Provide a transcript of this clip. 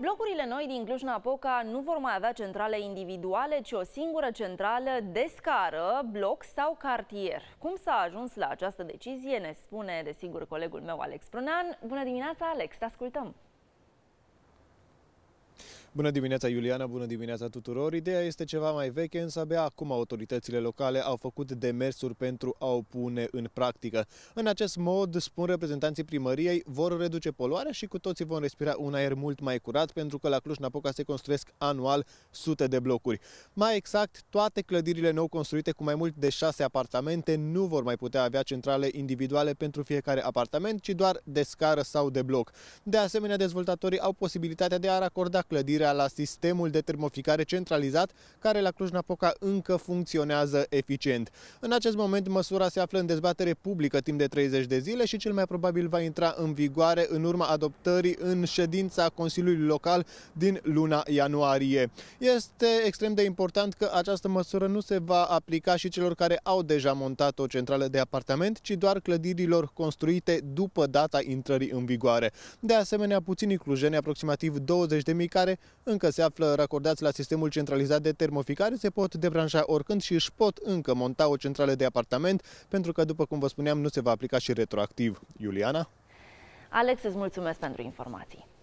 Blocurile noi din Cluj-Napoca nu vor mai avea centrale individuale, ci o singură centrală de scară, bloc sau cartier. Cum s-a ajuns la această decizie ne spune, desigur, colegul meu Alex Prunean. Bună dimineața, Alex, te ascultăm! Bună dimineața, Iuliana, bună dimineața tuturor! Ideea este ceva mai veche, însă abia acum autoritățile locale au făcut demersuri pentru a o pune în practică. În acest mod, spun reprezentanții primăriei, vor reduce poluarea și cu toții vom respira un aer mult mai curat, pentru că la Cluj-Napoca se construiesc anual sute de blocuri. Mai exact, toate clădirile nou construite cu mai mult de șase apartamente nu vor mai putea avea centrale individuale pentru fiecare apartament, ci doar de scară sau de bloc. De asemenea, dezvoltatorii au posibilitatea de a racorda clădirea trecerea la sistemul de termoficare centralizat, care la Cluj-Napoca încă funcționează eficient. În acest moment, măsura se află în dezbatere publică timp de 30 de zile și cel mai probabil va intra în vigoare în urma adoptării în ședința Consiliului Local din luna ianuarie. Este extrem de important că această măsură nu se va aplica și celor care au deja montat o centrală de apartament, ci doar clădirilor construite după data intrării în vigoare. De asemenea, puțini clujeni, aproximativ 20 de mii care încă se află racordați la sistemul centralizat de termoficare, se pot debranșa oricând și își pot încă monta o centrală de apartament, pentru că, după cum vă spuneam, nu se va aplica și retroactiv. Iuliana? Alex, îți mulțumesc pentru informații.